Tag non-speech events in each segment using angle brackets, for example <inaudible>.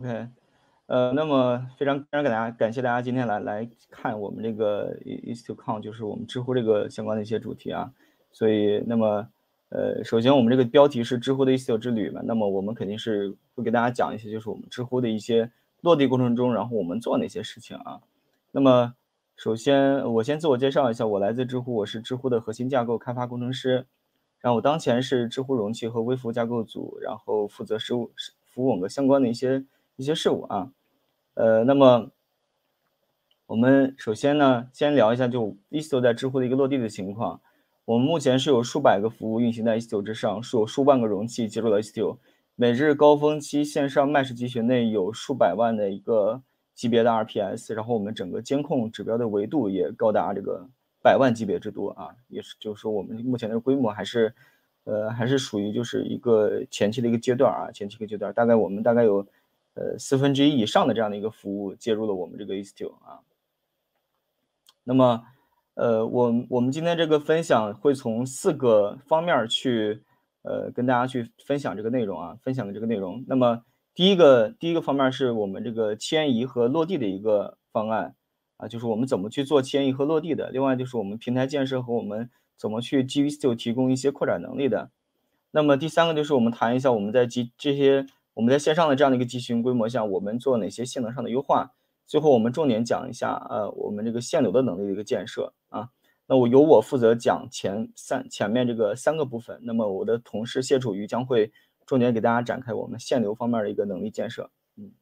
OK，呃，那么非常非常感谢大家今天来来看我们这个 e to c o 就是我们知乎这个相关的一些主题啊。所以，那么呃，首先我们这个标题是知乎的 e s t 之旅嘛，那么我们肯定是会给大家讲一些，就是我们知乎的一些落地过程中，然后我们做哪些事情啊。那么首先我先自我介绍一下，我来自知乎，我是知乎的核心架构开发工程师，然后我当前是知乎容器和微服务架构组，然后负责服务服务网格相关的一些。一些事物啊，呃，那么我们首先呢，先聊一下就 e a s o 在知乎的一个落地的情况。我们目前是有数百个服务运行在 ECSO 之上，是有数万个容器接入了 ECSO。每日高峰期线上麦式集群内有数百万的一个级别的 RPS，然后我们整个监控指标的维度也高达这个百万级别之多啊，也是就是说我们目前的规模还是呃还是属于就是一个前期的一个阶段啊，前期一个阶段，大概我们大概有。呃，四分之一以上的这样的一个服务接入了我们这个 Istio 啊。那么，呃，我我们今天这个分享会从四个方面去，呃，跟大家去分享这个内容啊，分享的这个内容。那么第一个第一个方面是我们这个迁移和落地的一个方案啊，就是我们怎么去做迁移和落地的。另外就是我们平台建设和我们怎么去基 Istio 提供一些扩展能力的。那么第三个就是我们谈一下我们在基这些。我们在线上的这样的一个集群规模下，我们做哪些性能上的优化？最后，我们重点讲一下，呃，我们这个限流的能力的一个建设啊。那我由我负责讲前三前面这个三个部分。那么我的同事谢楚瑜将会重点给大家展开我们限流方面的一个能力建设。嗯。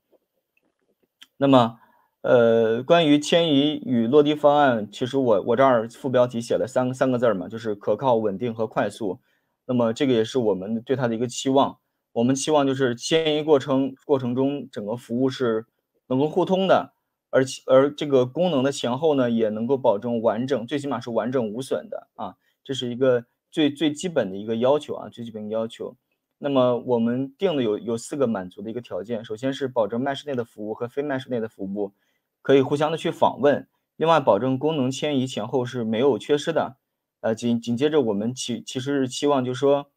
那么，呃，关于迁移与落地方案，其实我我这儿副标题写了三三个字儿嘛，就是可靠、稳定和快速。那么这个也是我们对它的一个期望。我们希望就是迁移过程过程中，整个服务是能够互通的，而且而这个功能的前后呢，也能够保证完整，最起码是完整无损的啊，这是一个最最基本的一个要求啊，最基本要求。那么我们定的有有四个满足的一个条件，首先是保证 m e s h 内的服务和非 m e s h 内的服务可以互相的去访问，另外保证功能迁移前后是没有缺失的。呃，紧紧接着我们其其实是期望就说。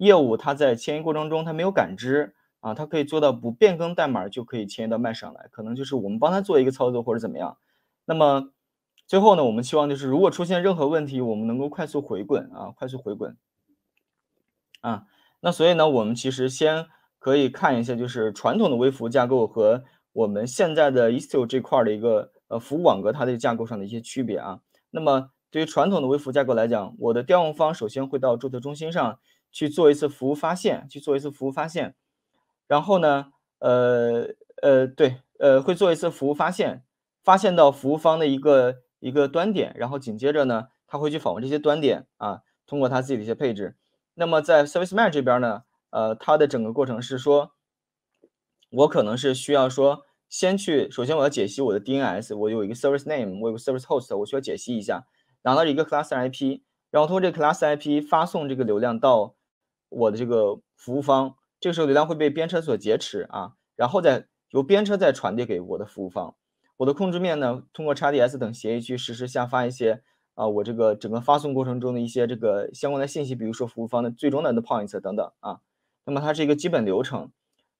业务它在迁移过程中它没有感知啊，它可以做到不变更代码就可以迁移到 Mesh 上来，可能就是我们帮它做一个操作或者怎么样。那么最后呢，我们希望就是如果出现任何问题，我们能够快速回滚啊，快速回滚。啊，那所以呢，我们其实先可以看一下就是传统的微服务架构和我们现在的 Istio 这块的一个呃服务网格它的架构上的一些区别啊。那么对于传统的微服务架构来讲，我的调用方首先会到注册中心上。去做一次服务发现，去做一次服务发现，然后呢，呃呃，对，呃，会做一次服务发现，发现到服务方的一个一个端点，然后紧接着呢，他会去访问这些端点啊，通过他自己的一些配置。那么在 Service Mesh 这边呢，呃，它的整个过程是说，我可能是需要说，先去，首先我要解析我的 DNS，我有一个 Service Name，我有个 Service Host，我需要解析一下，拿到一个 Class IP，然后通过这个 Class IP 发送这个流量到。我的这个服务方，这个时候流量会被编车所劫持啊，然后再由编车再传递给我的服务方。我的控制面呢，通过 x d s 等协议去实时下发一些啊，我这个整个发送过程中的一些这个相关的信息，比如说服务方的最终的 point 等，等啊。那么它是一个基本流程。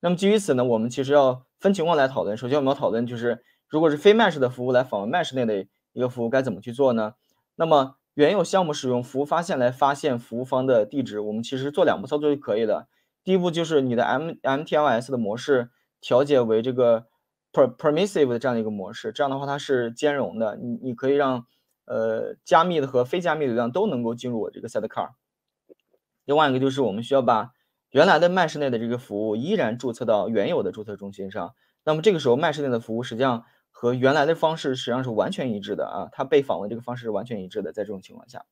那么基于此呢，我们其实要分情况来讨论。首先我们要讨论就是，如果是非 Mesh 的服务来访问 Mesh 内的一个服务，该怎么去做呢？那么原有项目使用服务发现来发现服务方的地址，我们其实做两步操作就可以了。第一步就是你的 m mTLS 的模式调节为这个 per permissive 的这样的一个模式，这样的话它是兼容的，你你可以让呃加密的和非加密流量都能够进入我这个 sidecar。另外一个就是我们需要把原来的 mesh 内的这个服务依然注册到原有的注册中心上，那么这个时候 mesh 内的服务实际上。和原来的方式实际上是完全一致的啊，它被访问这个方式是完全一致的。在这种情况下，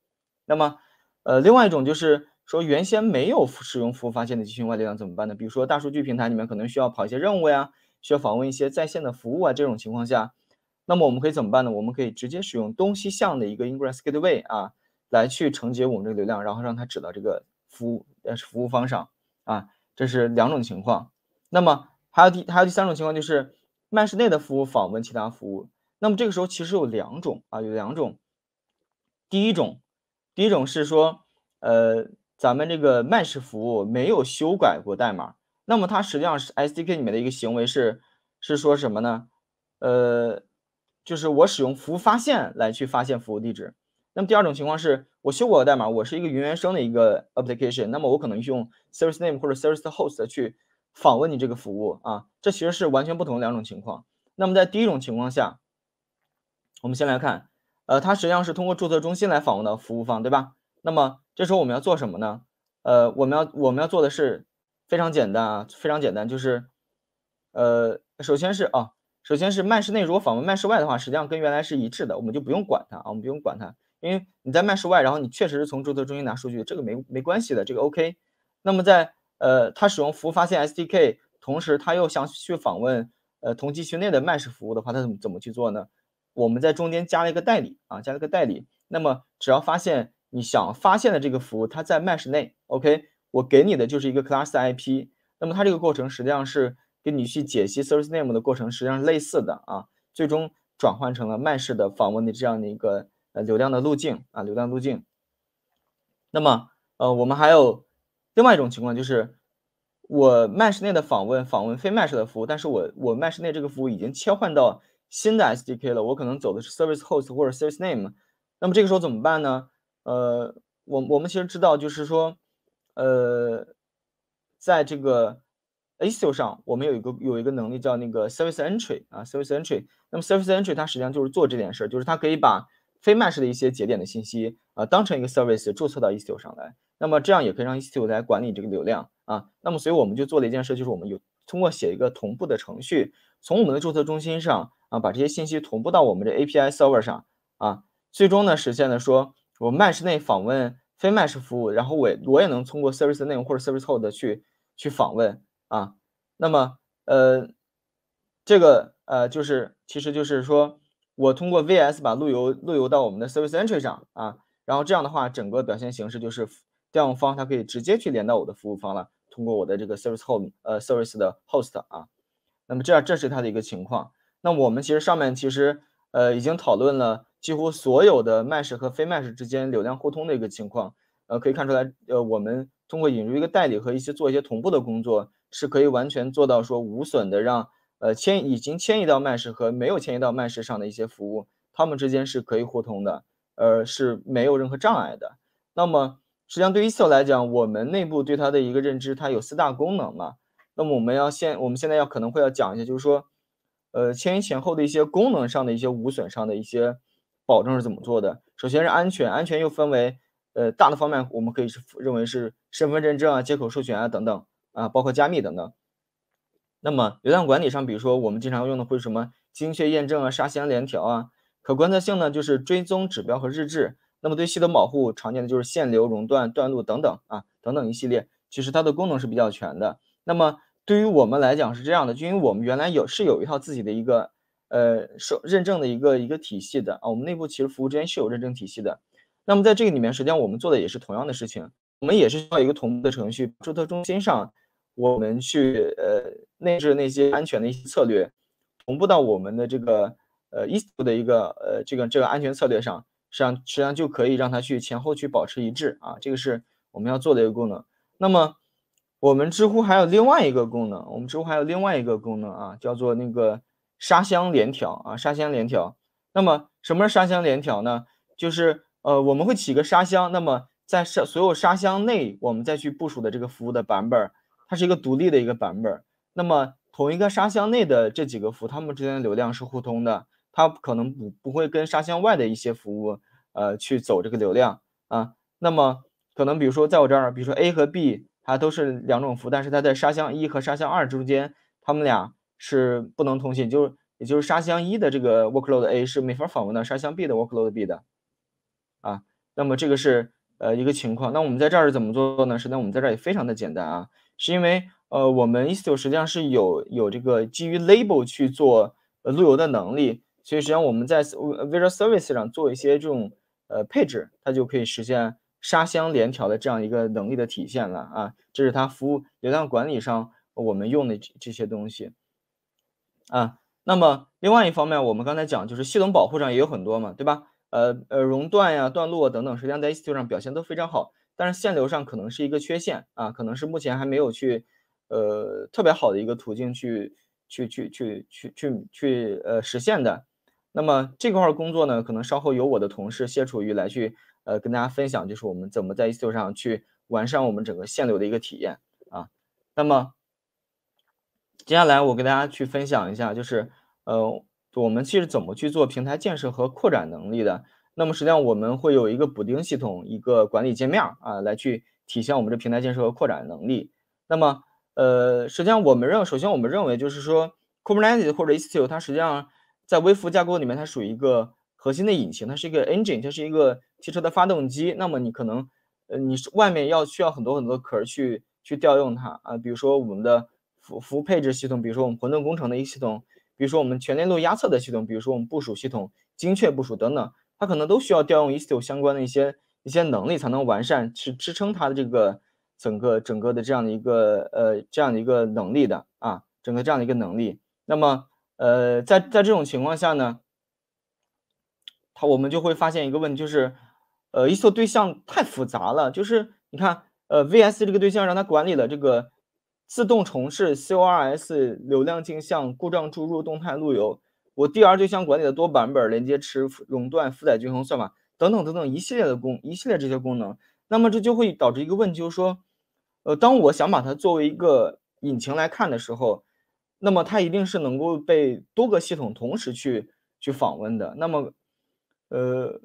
那么，呃，另外一种就是说，原先没有使用服务发现的集群外流量怎么办呢？比如说大数据平台里面可能需要跑一些任务呀，需要访问一些在线的服务啊，这种情况下，那么我们可以怎么办呢？我们可以直接使用东西向的一个 ingress gateway 啊，来去承接我们这个流量，然后让它指到这个服务呃服务方上啊，这是两种情况。那么还有第还有第三种情况就是。Mesh 内的服务访问其他服务，那么这个时候其实有两种啊，有两种。第一种，第一种是说，呃，咱们这个 Mesh 服务没有修改过代码，那么它实际上是 SDK 里面的一个行为是是说什么呢？呃，就是我使用服务发现来去发现服务地址。那么第二种情况是，我修改过代码，我是一个云原生的一个 application，那么我可能用 Service Name 或者 Service Host 去。访问你这个服务啊，这其实是完全不同的两种情况。那么在第一种情况下，我们先来看，呃，它实际上是通过注册中心来访问的服务方，对吧？那么这时候我们要做什么呢？呃，我们要我们要做的是非常简单啊，非常简单，就是呃，首先是啊，首先是麦室内如果访问麦室外的话，实际上跟原来是一致的，我们就不用管它啊，我们不用管它，因为你在麦室外，然后你确实是从注册中心拿数据，这个没没关系的，这个 OK。那么在呃，它使用服务发现 SDK，同时它又想去访问呃同机区内的 Mesh 服务的话，它怎么怎么去做呢？我们在中间加了一个代理啊，加了个代理。那么只要发现你想发现的这个服务，它在 Mesh 内，OK，我给你的就是一个 Class IP。那么它这个过程实际上是跟你去解析 Service Name 的过程实际上是类似的啊，最终转换成了 Mesh 的访问的这样的一个呃流量的路径啊，流量路径。那么呃，我们还有。另外一种情况就是，我 mesh 内的访问访问非 mesh 的服务，但是我我 mesh 内这个服务已经切换到新的 SDK 了，我可能走的是 service host 或者 service name，那么这个时候怎么办呢？呃，我我们其实知道就是说，呃，在这个 a s o 上，我们有一个有一个能力叫那个 service entry 啊 service entry，那么 service entry 它实际上就是做这件事，就是它可以把非 mesh 的一些节点的信息啊当成一个 service 注册到 ESO 上来。那么这样也可以让 ECS 来管理这个流量啊。那么所以我们就做了一件事，就是我们有通过写一个同步的程序，从我们的注册中心上啊，把这些信息同步到我们的 API server 上啊。最终呢，实现了说我 m e s h 内访问非 m e s h 服务，然后我我也能通过 service 内容或者 service host 去去访问啊。那么呃这个呃就是其实就是说，我通过 VS 把路由路由到我们的 service entry 上啊，然后这样的话，整个表现形式就是。调用方它可以直接去连到我的服务方了，通过我的这个 service home，呃 service 的 host 啊，那么这样这是它的一个情况。那我们其实上面其实呃已经讨论了几乎所有的 mesh 和非 mesh 之间流量互通的一个情况，呃可以看出来，呃我们通过引入一个代理和一些做一些同步的工作，是可以完全做到说无损的让呃迁已经迁移到 mesh 和没有迁移到 mesh 上的一些服务，它们之间是可以互通的，呃是没有任何障碍的。那么实际上对于 ESO 来讲，我们内部对它的一个认知，它有四大功能嘛。那么我们要现我们现在要可能会要讲一下，就是说，呃，迁移前后的一些功能上的一些无损上的一些保证是怎么做的。首先是安全，安全又分为呃大的方面，我们可以是认为是身份认证啊、接口授权啊等等啊，包括加密等等。那么流量管理上，比如说我们经常用的会什么精确验证啊、沙箱联调啊，可观测性呢，就是追踪指标和日志。那么对系统保护，常见的就是限流、熔断、断路等等啊，等等一系列，其实它的功能是比较全的。那么对于我们来讲是这样的，就因为我们原来有是有一套自己的一个呃受认证的一个一个体系的啊，我们内部其实服务之间是有认证体系的。那么在这个里面，实际上我们做的也是同样的事情，我们也是需要一个同步的程序注册中心上，我们去呃内置那些安全的一些策略，同步到我们的这个呃 ECS 的一个呃这个这个安全策略上。实际上，实际上就可以让它去前后去保持一致啊，这个是我们要做的一个功能。那么，我们知乎还有另外一个功能，我们知乎还有另外一个功能啊，叫做那个沙箱联调啊，沙箱联调。那么，什么是沙箱联调呢？就是呃，我们会起个沙箱，那么在沙所有沙箱内，我们再去部署的这个服务的版本，它是一个独立的一个版本。那么，同一个沙箱内的这几个服，它们之间的流量是互通的。它可能不不会跟沙箱外的一些服务，呃，去走这个流量啊。那么可能比如说在我这儿，比如说 A 和 B，它都是两种服，但是它在沙箱一和沙箱二之间，它们俩是不能通信，就是也就是沙箱一的这个 workload A 是没法访问到沙箱 B 的 workload B 的啊。那么这个是呃一个情况。那我们在这儿是怎么做呢？实际上我们在这儿也非常的简单啊，是因为呃我们 istio 实际上是有有这个基于 label 去做呃路由的能力。所以实际上我们在 v i s u a l service 上做一些这种呃配置，它就可以实现沙箱联调的这样一个能力的体现了啊。这是它服务流量管理上我们用的这这些东西啊。那么另外一方面，我们刚才讲就是系统保护上也有很多嘛，对吧？呃呃，熔断呀、断路啊等等，实际上在 Istio 上表现都非常好，但是限流上可能是一个缺陷啊，可能是目前还没有去呃特别好的一个途径去去去去去去去呃实现的。那么这块工作呢，可能稍后由我的同事谢楚瑜来去，呃，跟大家分享，就是我们怎么在 s 易 e 上去完善我们整个限流的一个体验啊。那么接下来我给大家去分享一下，就是呃，我们其实怎么去做平台建设和扩展能力的。那么实际上我们会有一个补丁系统，一个管理界面啊，来去体现我们的平台建设和扩展能力。那么呃，实际上我们认，首先我们认为就是说，Kubernetes 或者 Istio，它实际上。在微服务架构里面，它属于一个核心的引擎，它是一个 engine，它是一个汽车的发动机。那么你可能，呃，你外面要需要很多很多壳去去调用它啊，比如说我们的服服务配置系统，比如说我们混沌工程的一个系统，比如说我们全链路压测的系统，比如说我们部署系统、精确部署等等，它可能都需要调用 ESO t 相关的一些一些能力，才能完善去支撑它的这个整个整个的这样的一个呃这样的一个能力的啊，整个这样的一个能力。那么呃，在在这种情况下呢，它我们就会发现一个问题，就是呃，一搜对象太复杂了。就是你看，呃，V S 这个对象让它管理了这个自动重试、C O R S 流量镜像、故障注入、动态路由，我 D R 对象管理的多版本连接池、熔断、负载均衡算法等等等等一系列的功，一系列这些功能。那么这就会导致一个问题，就是说，呃，当我想把它作为一个引擎来看的时候。那么它一定是能够被多个系统同时去去访问的。那么，呃，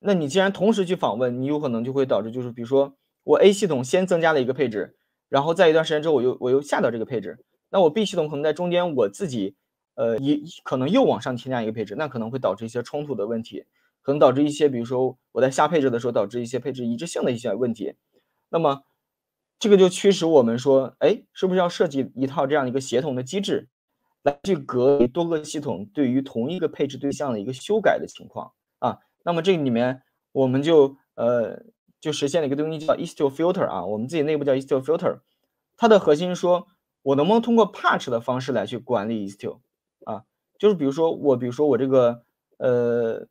那你既然同时去访问，你有可能就会导致就是，比如说我 A 系统先增加了一个配置，然后在一段时间之后我又我又下到这个配置，那我 B 系统可能在中间我自己，呃，一可能又往上添加一个配置，那可能会导致一些冲突的问题，可能导致一些，比如说我在下配置的时候导致一些配置一致性的一些问题。那么。这个就驱使我们说，哎，是不是要设计一套这样的一个协同的机制，来去隔离多个系统对于同一个配置对象的一个修改的情况啊？那么这里面我们就呃就实现了一个东西叫 n s t o Filter 啊，我们自己内部叫 n s t o Filter，它的核心说，我能不能通过 Patch 的方式来去管理 n s t o 啊？就是比如说我，比如说我这个呃。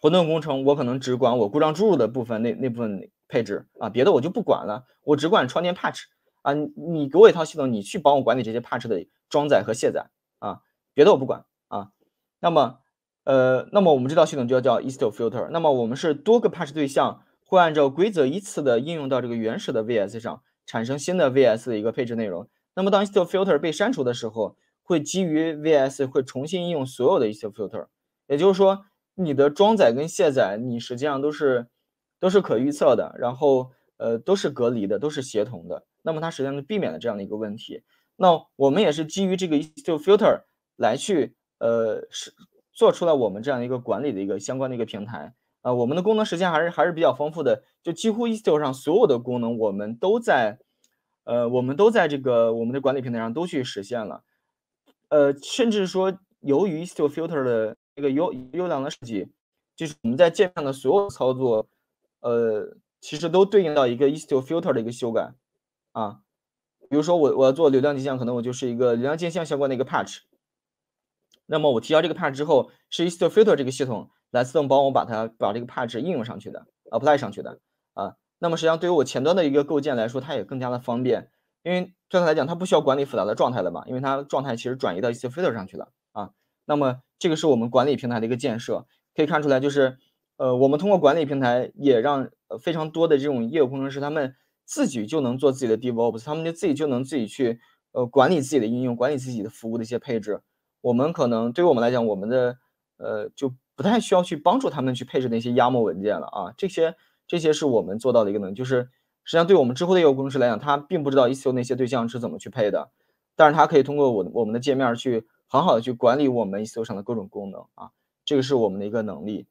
混沌工程，我可能只管我故障注入的部分，那那部分配置啊，别的我就不管了，我只管创建 patch 啊。你给我一套系统，你去帮我管理这些 patch 的装载和卸载啊，别的我不管啊。那么，呃，那么我们这套系统就要叫 install filter。那么我们是多个 patch 对象会按照规则依次的应用到这个原始的 vs 上，产生新的 vs 的一个配置内容。那么当 install filter 被删除的时候，会基于 vs 会重新应用所有的一些 filter，也就是说。你的装载跟卸载，你实际上都是都是可预测的，然后呃都是隔离的，都是协同的。那么它实际上避免了这样的一个问题。那我们也是基于这个 e s t i o Filter 来去呃是做出来我们这样一个管理的一个相关的一个平台啊。我们的功能实际上还是还是比较丰富的，就几乎 e s t i o 上所有的功能我们都在呃我们都在这个我们的管理平台上都去实现了。呃，甚至说由于 e s t i o Filter 的这个优优良的设计，就是我们在界面的所有操作，呃，其实都对应到一个 Istio Filter 的一个修改啊。比如说我我要做流量镜像，可能我就是一个流量镜像相关的一个 Patch。那么我提交这个 Patch 之后，是 Istio Filter 这个系统来自动帮我把它把这个 Patch 应用上去的，apply 上去的啊。那么实际上对于我前端的一个构建来说，它也更加的方便，因为对它来讲，它不需要管理复杂的状态了嘛，因为它状态其实转移到 Istio Filter 上去了。那么，这个是我们管理平台的一个建设，可以看出来，就是，呃，我们通过管理平台，也让非常多的这种业务工程师，他们自己就能做自己的 devops，他们就自己就能自己去，呃，管理自己的应用，管理自己的服务的一些配置。我们可能对于我们来讲，我们的，呃，就不太需要去帮助他们去配置那些 yaml 文件了啊。这些，这些是我们做到的一个能力，就是，实际上对我们之后的业务工程师来讲，他并不知道 i s i e 那些对象是怎么去配的，但是他可以通过我我们的界面去。很好的去管理我们 ESO 上的各种功能啊，这个是我们的一个能力。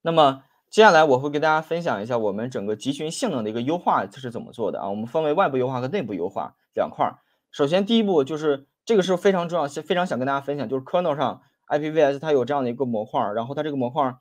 那么接下来我会给大家分享一下我们整个集群性能的一个优化是怎么做的啊。我们分为外部优化和内部优化两块儿。首先第一步就是这个是非常重要，非常想跟大家分享，就是 kernel 上 IPVS 它有这样的一个模块儿，然后它这个模块儿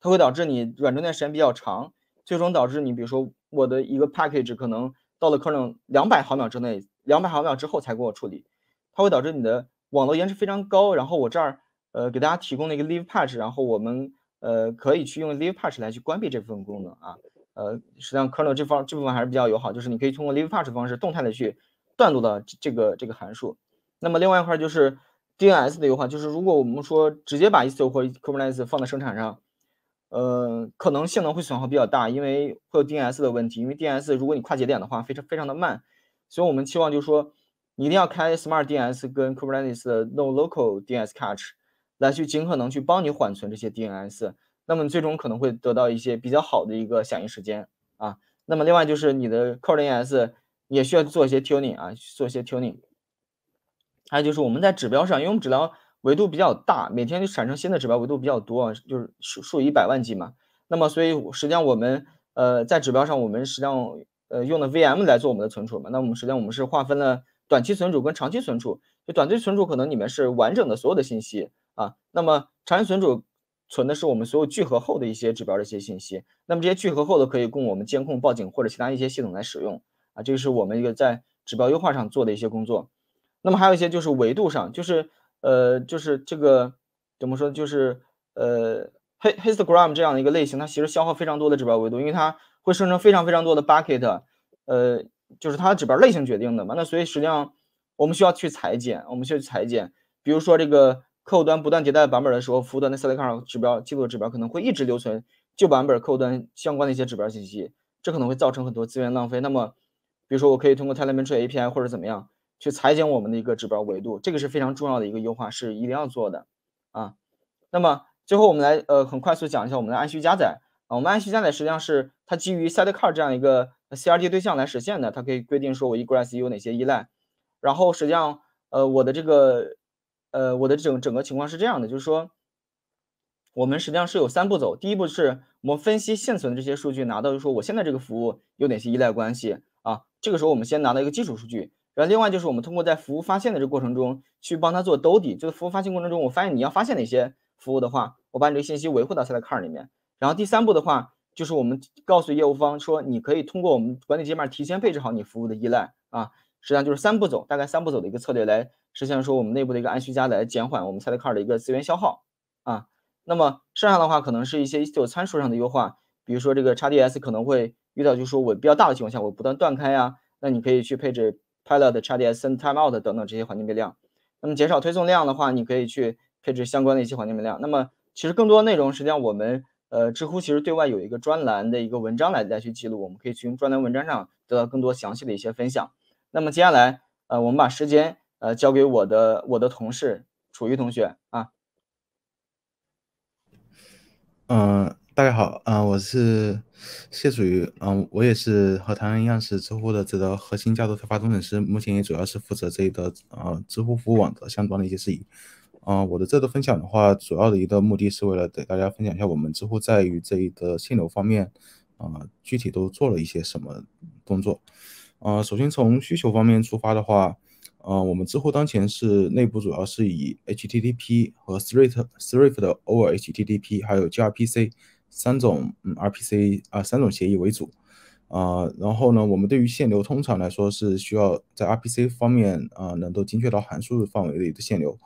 它会导致你软中断时间比较长，最终导致你比如说我的一个 package 可能到了 kernel 两百毫秒之内，两百毫秒之后才给我处理。它会导致你的网络延迟非常高。然后我这儿呃给大家提供了一个 l e a v e patch，然后我们呃可以去用 l e a v e patch 来去关闭这部分功能啊。呃，实际上 kernel 这方这部分还是比较友好，就是你可以通过 l e a v e patch 方式动态的去断路的这个这个函数。那么另外一块就是 DNS 的优化，就是如果我们说直接把 Istio 或 Kubernetes 放在生产上，呃，可能性能会损耗比较大，因为会有 DNS 的问题，因为 DNS 如果你跨节点的话非常非常的慢，所以我们期望就是说。一定要开 smart DNS 跟 Kubernetes 的 No Local DNS Cache 来去尽可能去帮你缓存这些 DNS，那么最终可能会得到一些比较好的一个响应时间啊。那么另外就是你的 c o b e r n s 也需要做一些 tuning 啊，做一些 tuning。还有就是我们在指标上，因为我们指标维度比较大，每天就产生新的指标维度比较多，就是数数以百万计嘛。那么所以实际上我们呃在指标上，我们实际上呃用的 VM 来做我们的存储嘛。那我们实际上我们是划分了。短期存储跟长期存储，就短期存储可能里面是完整的所有的信息啊，那么长期存储存的是我们所有聚合后的一些指标的一些信息，那么这些聚合后的可以供我们监控、报警或者其他一些系统来使用啊，这个是我们一个在指标优化上做的一些工作。那么还有一些就是维度上，就是呃，就是这个怎么说，就是呃，黑 Histogram 这样的一个类型，它其实消耗非常多的指标维度，因为它会生成非常非常多的 Bucket，呃。就是它的指标类型决定的嘛，那所以实际上我们需要去裁剪，我们需要裁剪。比如说这个客户端不断迭代版本的时候，服务端的 sidecar 指标记录的指标可能会一直留存旧版本客户端相关的一些指标信息，这可能会造成很多资源浪费。那么，比如说我可以通过 telemetry API 或者怎么样去裁剪我们的一个指标维度，这个是非常重要的一个优化，是一定要做的啊。那么最后我们来呃，很快速讲一下我们的按需加载啊。我们按需加载实际上是它基于 sidecar 这样一个。C R D 对象来实现的，它可以规定说我 Egress 有哪些依赖。然后实际上，呃，我的这个，呃，我的整整个情况是这样的，就是说，我们实际上是有三步走。第一步是我们分析现存的这些数据，拿到就说我现在这个服务有哪些依赖关系啊。这个时候我们先拿到一个基础数据。然后另外就是我们通过在服务发现的这过程中去帮他做兜底，就是服务发现过程中，我发现你要发现哪些服务的话，我把你这个信息维护到 Sidecar 里面。然后第三步的话。就是我们告诉业务方说，你可以通过我们管理界面提前配置好你服务的依赖啊，实际上就是三步走，大概三步走的一个策略来实现说我们内部的一个按需加来减缓我们 c d e c a r 的一个资源消耗啊。那么剩下的话可能是一些基参数上的优化，比如说这个 XDS 可能会遇到就是说我比较大的情况下我不断断开呀，那你可以去配置 Pilot XDS and Timeout 等等这些环境变量。那么减少推送量的话，你可以去配置相关的一些环境变量。那么其实更多内容实际上我们。呃，知乎其实对外有一个专栏的一个文章来再去记录，我们可以从专栏文章上得到更多详细的一些分享。那么接下来，呃，我们把时间呃交给我的我的同事楚瑜同学啊。嗯，大家好，啊，我是谢楚瑜，嗯，我也是和唐人样式知乎的这个核心架构开发工程师，目前也主要是负责这个呃知乎服务网的相关的一些事宜。啊，我的这个分享的话，主要的一个目的是为了给大家分享一下我们知乎在于这一个限流方面，啊，具体都做了一些什么动作。啊，首先从需求方面出发的话，啊，我们知乎当前是内部主要是以 HTTP 和 Thrift Thrift 的 over HTTP，还有 gRPC 三种嗯 RPC 啊三种协议为主。啊，然后呢，我们对于限流通常来说是需要在 RPC 方面啊，能够精确到函数范围的一个限流。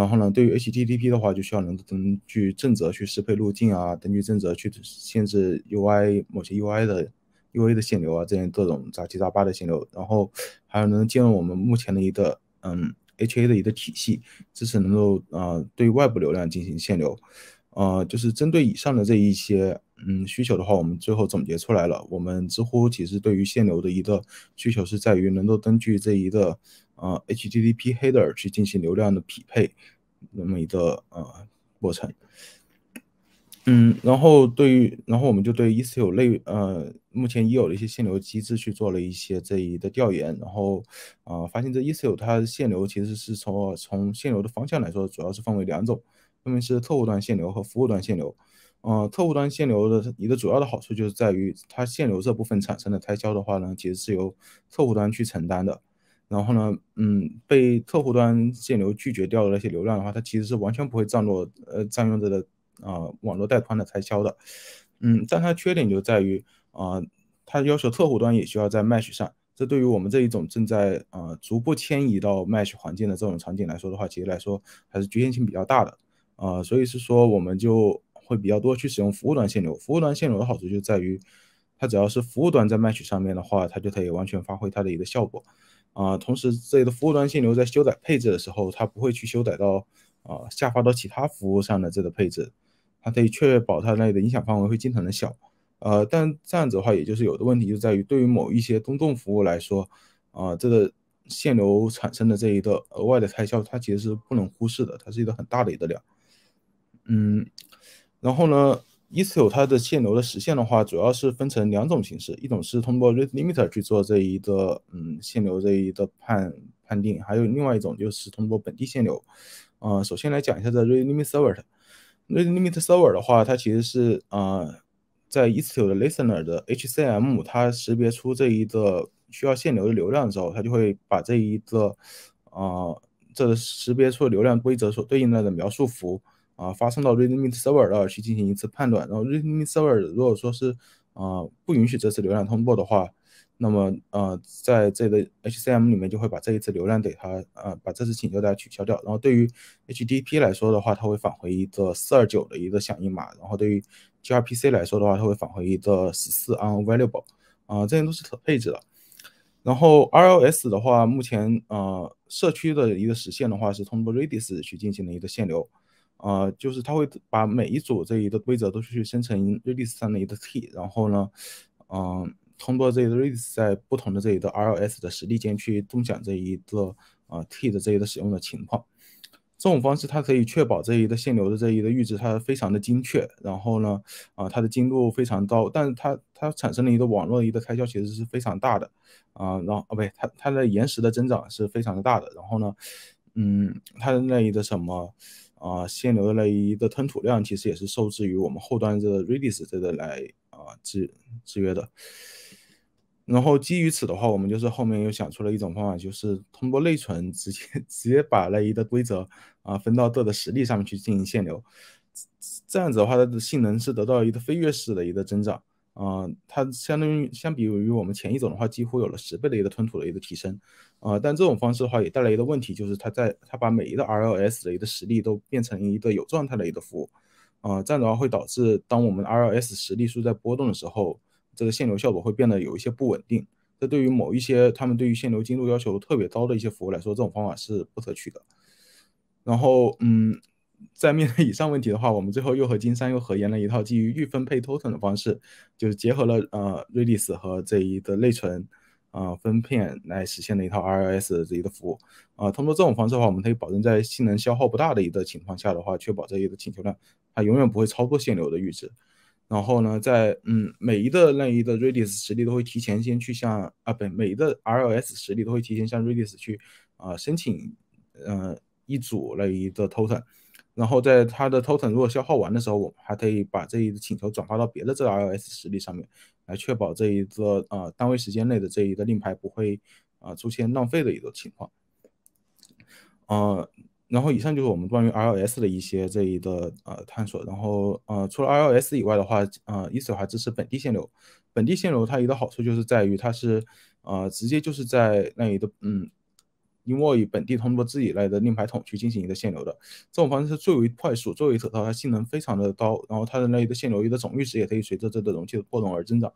然后呢，对于 HTTP 的话，就需要能够根据正则去适配路径啊，根据正则去限制 UI 某些 UI 的 UA 的限流啊，这些各种杂七杂八的限流。然后还有能进入我们目前的一个嗯 HA 的一个体系，支持能够呃对外部流量进行限流，呃就是针对以上的这一些。嗯，需求的话，我们最后总结出来了。我们知乎其实对于限流的一个需求是在于能够根据这一个呃 HTTP header 去进行流量的匹配，那么一个呃过程。嗯，然后对于，然后我们就对 e c u 类呃目前已有的一些限流机制去做了一些这一的调研，然后啊发现这 e c u 它限流其实是从从限流的方向来说，主要是分为两种，分别是客户端限流和服务端限流。呃，客户端限流的，你的主要的好处就是在于它限流这部分产生的开销的话呢，其实是由客户端去承担的。然后呢，嗯，被客户端限流拒绝掉的那些流量的话，它其实是完全不会占落呃占用这个啊网络带宽的开销的。嗯，但它缺点就在于啊，它要求客户端也需要在 m e s h 上，这对于我们这一种正在啊逐步迁移到 m e s h 环境的这种场景来说的话，其实来说还是局限性比较大的。啊，所以是说我们就。会比较多去使用服务端限流，服务端限流的好处就在于，它只要是服务端在 match 上面的话，它就可以完全发挥它的一个效果，啊，同时这个服务端限流在修改配置的时候，它不会去修改到啊下发到其他服务上的这个配置，它可以确保它里的影响范围会尽可能小，呃，但这样子的话，也就是有的问题就在于对于某一些公众服务来说，啊，这个限流产生的这一个额外的开销，它其实是不能忽视的，它是一个很大的一个量，嗯。然后呢 e t s q 它的限流的实现的话，主要是分成两种形式，一种是通过 Rate Limiter 去做这一个嗯限流这一个判判定，还有另外一种就是通过本地限流。啊，首先来讲一下这 Rate Limit Server。Rate Limit Server 的话，它其实是啊在 e t s q 的 Listener 的 HCM 它识别出这一个需要限流的流量的时候，它就会把这一个啊这识别出流量规则所对应的描述符。啊，发送到 Redis Server 了去进行一次判断，然后 Redis Server 如果说是啊不允许这次流量通过的话，那么呃在这个 HCM 里面就会把这一次流量给它呃把这次请求给它取消掉。然后对于 HTTP 来说的话，它会返回一个429的一个响应码。然后对于 gRPC 来说的话，它会返回一个14 Unavailable。啊，这些都是可配置的。然后 RLS 的话，目前呃社区的一个实现的话是通过 Redis 去进行的一个限流。呃，就是它会把每一组这一个规则都去生成 Redis 上的一个 T，然后呢，嗯，通过这一个 Redis 在不同的这一个 R O S 的实例间去共享这一个呃 T 的这一个使用的情况。这种方式它可以确保这一个限流的这一个阈值它非常的精确，然后呢，啊，它的精度非常高，但是它它产生了一个网络一个开销其实是非常大的，啊，然后啊不对，它它的延时的增长是非常的大的，然后呢，嗯，它的那一个什么？啊，限流的那一个吞吐量其实也是受制于我们后端的 Redis 这个来啊制制约的。然后基于此的话，我们就是后面又想出了一种方法，就是通过内存直接 <laughs> 直接把那一个规则啊分到各的实例上面去进行限流。这样子的话，它的性能是得到一个飞跃式的一个增长啊，它相当于相比于我们前一种的话，几乎有了十倍的一个吞吐的一个提升。啊，但这种方式的话也带来一个问题，就是它在它把每一个 RLS 的一个实力都变成一个有状态的一个服务，啊，这样的话会导致当我们 RLS 实力数在波动的时候，这个限流效果会变得有一些不稳定。这对于某一些他们对于限流精度要求特别高的一些服务来说，这种方法是不可取的。然后，嗯，在面对以上问题的话，我们最后又和金山又合研了一套基于预分配 token 的方式，就是结合了呃 r e d i s 和这一的内存。啊，分片来实现的一套 R O S 的这一个服务啊，通过这种方式的话，我们可以保证在性能消耗不大的一个情况下的话，确保这一个请求量它永远不会超过限流的阈值。然后呢，在嗯每一个任意的 Redis 实例都会提前先去向啊，不每一个 R O S 实例都会提前向 Redis 去啊申请呃一组那一个 token，然后在它的 token 如果消耗完的时候，我们还可以把这一个请求转发到别的这个 R O S 实例上面。来确保这一个啊单位时间内的这一个令牌不会啊出现浪费的一个情况，呃，然后以上就是我们关于 RLS 的一些这一个呃探索，然后呃除了 RLS 以外的话，呃，以此还支持本地限流，本地限流它一个好处就是在于它是呃直接就是在那里的嗯。因为本地通过自己来的令牌桶去进行一个限流的，这种方式是最为快速、最为可靠，它性能非常的高。然后它的那一个限流、一个总阈值也可以随着这个容器的扩容而增长。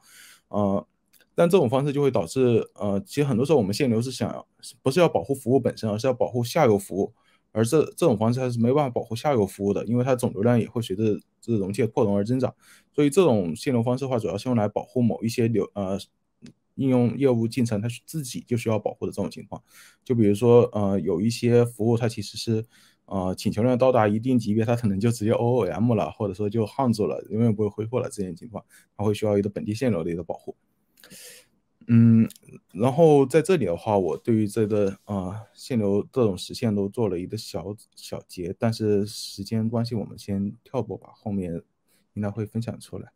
呃，但这种方式就会导致呃，其实很多时候我们限流是想不是要保护服务本身，而是要保护下游服务。而这这种方式它是没办法保护下游服务的，因为它总流量也会随着这个容器的扩容而增长。所以这种限流方式的话，主要是用来保护某一些流呃。应用业务进程，它是自己就需要保护的这种情况。就比如说，呃，有一些服务，它其实是，呃，请求量到达一定级别，它可能就直接 OOM 了，或者说就 hang 住了，永远不会恢复了，这些情况，它会需要一个本地限流的一个保护。嗯，然后在这里的话，我对于这个呃限流这种实现都做了一个小小结，但是时间关系，我们先跳过吧，后面应该会分享出来。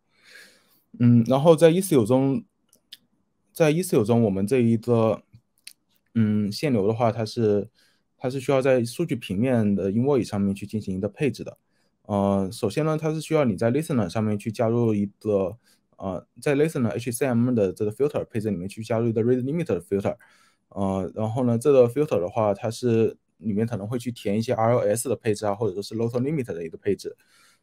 嗯，然后在 ES 有中。在 e c u 中，我们这一个，嗯，限流的话，它是，它是需要在数据平面的 Envoy 上面去进行一个配置的。呃，首先呢，它是需要你在 Listener 上面去加入一个，呃，在 Listener HCM 的这个 Filter 配置里面去加入一个 r e a d l i m i t 的 Filter。呃，然后呢，这个 Filter 的话，它是里面可能会去填一些 RLS 的配置啊，或者说是 l o a l Limit 的一个配置。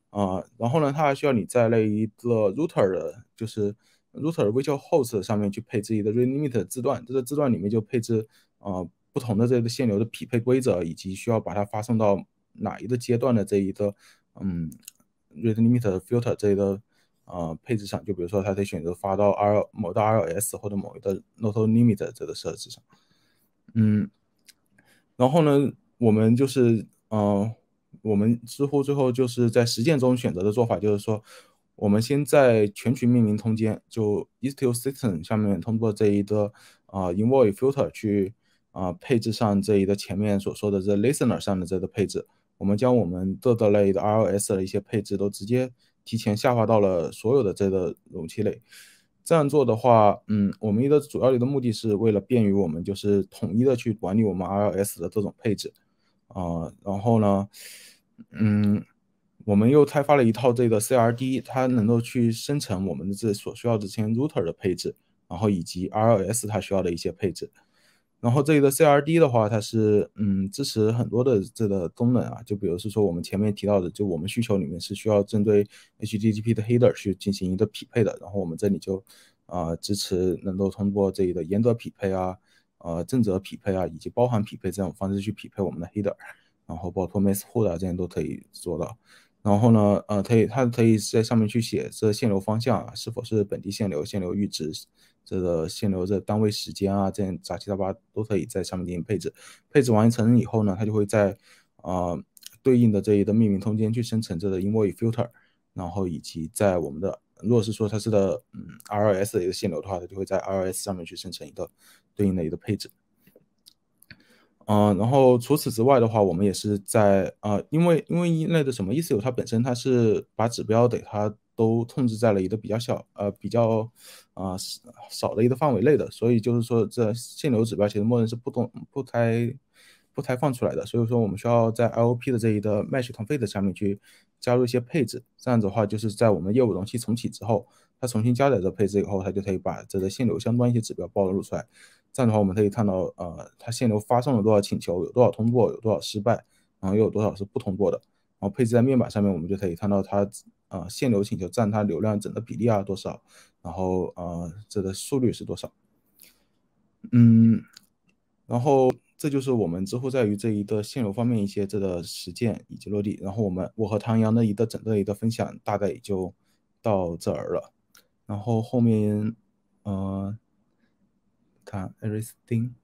啊，然后呢，它还需要你在那一个 Router 的就是。Router virtual h o s t 上面去配置一个 r a d e limit 字段，这个字段里面就配置啊不同的这个限流的匹配规则，以及需要把它发送到哪一个阶段的这一个嗯 r a d e limit filter 这一个呃配置上。就比如说，它可以选择发到 R 某的 R S 或者某一个 n o t o l limit 这个设置上。嗯，然后呢，我们就是呃，我们知乎最后就是在实践中选择的做法就是说。我们先在全局命名空间，就 Istio System 下面，通过这一个啊 Envoy Filter 去啊配置上这一个前面所说的这 Listener 上的这个配置。我们将我们这的类的 RLS 的一些配置都直接提前下发到了所有的这个容器内。这样做的话，嗯，我们的主要的目的是为了便于我们就是统一的去管理我们 RLS 的这种配置啊。然后呢，嗯。我们又开发了一套这个 CRD，它能够去生成我们的这所需要的这些 router 的配置，然后以及 RLS 它需要的一些配置。然后这里的 CRD 的话，它是嗯支持很多的这个功能啊，就比如是说我们前面提到的，就我们需求里面是需要针对 HTTP 的 header 去进行一个匹配的。然后我们这里就啊支持能够通过这里的严格匹配啊、呃正则匹配啊以及包含匹配这种方式去匹配我们的 header，然后包括 m e s h o o d 啊这些都可以做到。然后呢，呃，可以，它可以在上面去写这限流方向是否是本地限流，限流阈值，这个限流的单位时间啊，这样杂七杂八都可以在上面进行配置。配置完成以后呢，它就会在呃对应的这一个命名空间去生成这个 i n v o i c e filter，然后以及在我们的如果是说它是的嗯 rls 的一个限流的话，它就会在 rls 上面去生成一个对应的一个配置。嗯，然后除此之外的话，我们也是在啊，因为因为一类的什么意思？有它本身它是把指标给它都控制在了一个比较小呃比较啊少少的一个范围内的，所以就是说这限流指标其实默认是不动不开不开放出来的，所以说我们需要在 I O P 的这一个 m e s h config 面去加入一些配置，这样子的话就是在我们业务容器重启之后，它重新加载的配置以后，它就可以把这个限流相关一些指标暴露出来。这样的话，我们可以看到，呃，它限流发送了多少请求，有多少通过，有多少失败，然后又有多少是不通过的。然后配置在面板上面，我们就可以看到它，啊，限流请求占它流量整个比例啊多少，然后啊，这个速率是多少。嗯，然后这就是我们之后在于这一个限流方面一些这个实践以及落地。然后我们我和唐阳的一个整个一个分享大概也就到这儿了。然后后面，嗯。他 everything。